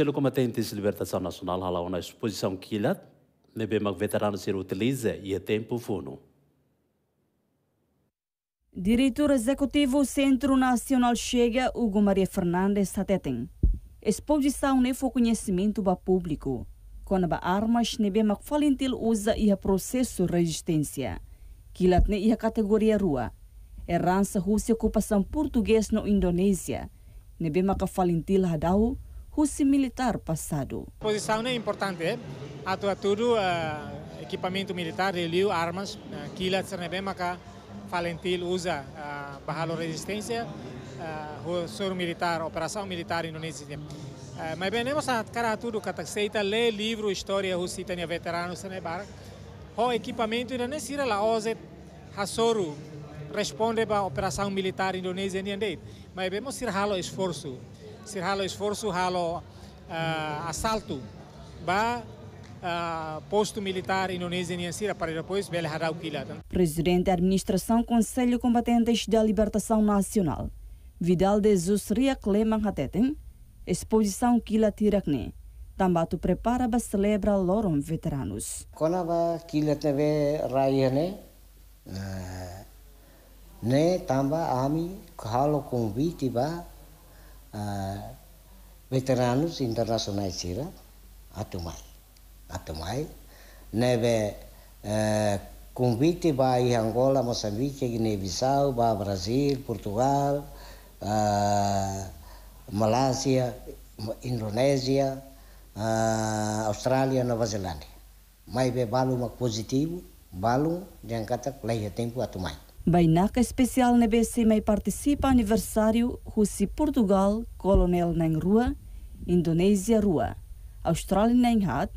pelo Comitê de Libertação Nacional, há uma exposição que ele, nebem veterano se utiliza e a é tempo funo. Diretor Executivo Centro Nacional Chega, Hugo Maria Fernandes Satetem. Exposição ne foi conhecimento para público. Quando a armas nebe mak falintil usa o processo resistência. Kilat ne a categoria rua. Errança é Rússia ocupação portuguesa no Indonésia. Nebe mak falintil hadau, Husi Militar Passado. A posição é importante, eh? Atua tudo, uh, equipamento militar, relio, armas, uh, eh, quilha, maka Valentil usa uh, valor resistência, uh, sur militar, operação militar Indonésia. Uh, mas bem, nós cara tudo que aceita ler livro, história, Husi, tem veteranos, tem barra. O equipamento Indonésia, lá, a Hassoru, responde para a operação militar indonésia, mas bem, nós tiramos o esforço se halo esforço, halo uh, eh, assalto ba uh, eh, posto militar indonésia em Sira para depois bela harau kilatan. Presidente da Administração Conselho Combatentes da Libertação Nacional, Vidal de Zusria Cleman Hateten, exposição kila tirakne. Tambatu prepara para celebra Lorum veteranos. Kona ba kila teve né? ne, eh, ne tamba ami kahalo convite ba uh, veteranos internacionais era atumai atumai neve uh, convite vai Angola Moçambique Guiné-Bissau vai Brasil Portugal uh, Malásia Indonésia uh, Austrália Nova Zelândia é be balum positivo balum diangkat leia tempo atumai Bainak especial na BCMA participa aniversário Rússia Portugal, Colonel na Rua, Indonésia Rua, Austrália na Hat,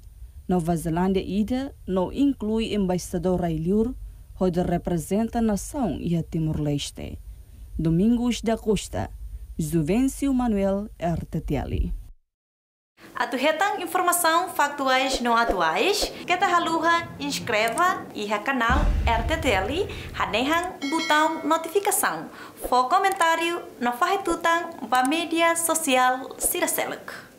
Nova Zelândia Ida, não inclui embaixador Railur, onde representa a nação e a Timor-Leste. Domingos da Costa, Juvencio Manuel Ertetiali. Atuhetang informação factuais não atuais, que te haluha, inscreva e canal RTTL, hanehang botão notificação, for comentário, no farretutang, para mídia social Siraseluk.